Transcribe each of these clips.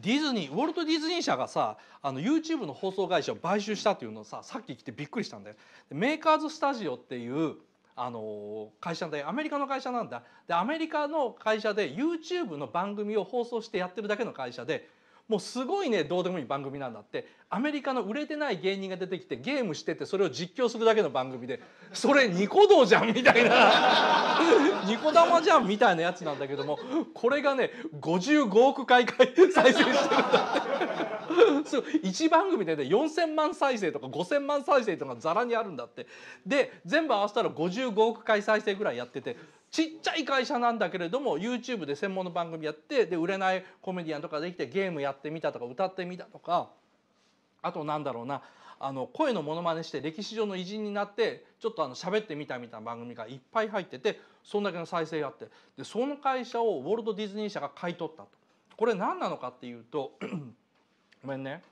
ディズニーウォルト・ディズニー社がさあの YouTube の放送会社を買収したっていうのをささっき来てびっくりしたんだよ。メーカーズ・スタジオっていうあの会社でアメリカの会社なんだでアメリカの会社で YouTube の番組を放送してやってるだけの会社でもうすごいねどうでもいい番組なんだってアメリカの売れてない芸人が出てきてゲームしててそれを実況するだけの番組でそれニコ動じゃんみたいな ニコ玉じゃんみたいなやつなんだけどもこれがね55億回回再生してるんだって。そう1番組でね4,000万再生とか5,000万再生とかざらにあるんだってで全部合わせたら55億回再生ぐらいやっててちっちゃい会社なんだけれども YouTube で専門の番組やってで売れないコメディアンとかできてゲームやってみたとか歌ってみたとかあとなんだろうなあの声のモノマネして歴史上の偉人になってちょっとあの喋ってみたみたいな番組がいっぱい入っててそんだけの再生があってでその会社をウォルト・ディズニー社が買い取ったと。これ何なのかっていうとごめんね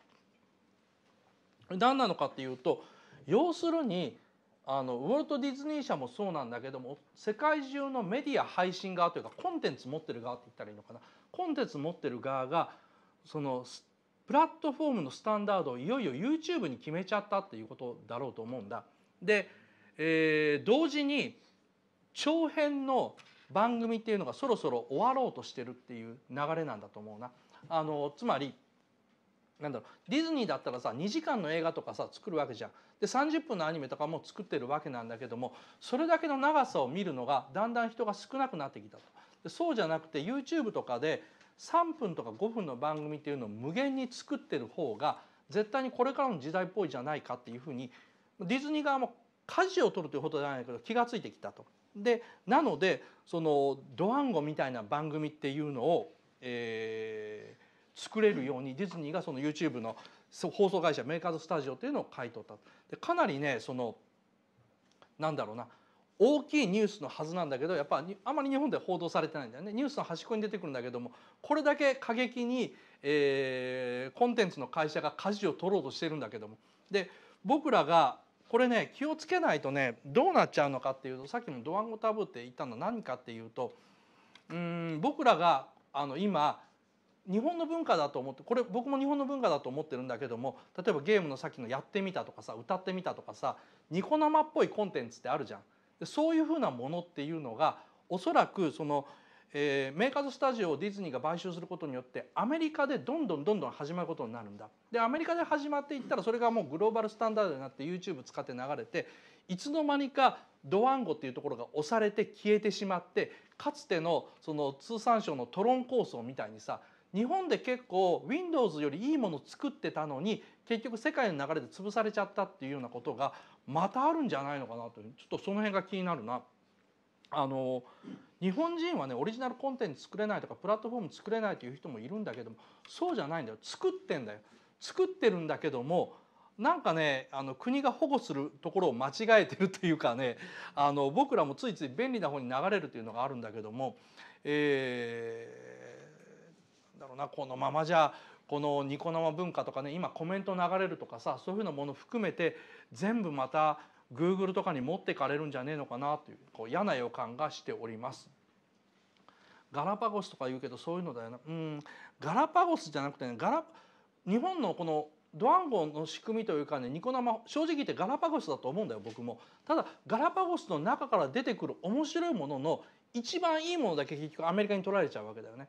何なのかっていうと要するにあのウォルト・ディズニー社もそうなんだけども世界中のメディア配信側というかコンテンツ持ってる側って言ったらいいのかなコンテンツ持ってる側がそのプラットフォームのスタンダードをいよいよ YouTube に決めちゃったっていうことだろうと思うんだ。で、えー、同時に長編の番組っていうのがそろそろ終わろうとしてるっていう流れなんだと思うな。あのつまりなんだろうディズニーだったらさ2時間の映画とかさ作るわけじゃんで30分のアニメとかも作ってるわけなんだけどもそれだけの長さを見るのがだんだん人が少なくなってきたとでそうじゃなくて YouTube とかで3分とか5分の番組っていうのを無限に作ってる方が絶対にこれからの時代っぽいじゃないかっていうふうにディズニー側も舵を取るということじゃないけど気が付いてきたと。でなのでそのドワンゴみたいな番組っていうのを、えー作れるようにディズニーがその YouTube の放送会社メーカーズスタジオというのを買い取ったでかなりねそのなんだろうな大きいニュースのはずなんだけどやっぱあまり日本で報道されてないんだよねニュースの端っこに出てくるんだけどもこれだけ過激に、えー、コンテンツの会社が舵を取ろうとしてるんだけどもで僕らがこれね気をつけないとねどうなっちゃうのかっていうとさっきの「ドワンゴタブー」って言ったのは何かっていうとうん僕らがあの今日本の文化だと思ってこれ僕も日本の文化だと思ってるんだけども例えばゲームのさっきのやってみたとかさ歌ってみたとかさニコ生っぽいコンテンツってあるじゃん。でそういうふうなものっていうのがおそらくその、えー、メーカーズスタジオをディズニーが買収することによってアメリカでどんどんどんどん始まることになるんだ。でアメリカで始まっていったらそれがもうグローバルスタンダードになって YouTube 使って流れていつの間にかドワンゴっていうところが押されて消えてしまってかつてのその通産省のトロン構想みたいにさ日本で結構 Windows よりいいもの作ってたのに結局世界の流れで潰されちゃったっていうようなことがまたあるんじゃないのかなというちょっとその辺が気になるな。あの日本人はねオリジナルコンテンツ作れないとかプラットフォーム作れないという人もいるんだけどもそうじゃないんだよ作ってんだよ作ってるんだけどもなんかねあの国が保護するところを間違えてるというかねあの僕らもついつい便利な方に流れるというのがあるんだけども、えーだろうなこのままじゃこのニコ生文化とかね今コメント流れるとかさそういうふうなもの含めて全部またグーグルとかに持ってかれるんじゃねえのかなというこう嫌な予感がしております。ガラパゴスとか言うけどそういうのだよなうんガラパゴスじゃなくてねガラ日本のこのドワンゴの仕組みというかねニコ生正直言ってガラパゴスだと思うんだよ僕もただガラパゴスの中から出てくる面白いものの一番いいものだけ結局アメリカに取られちゃうわけだよね。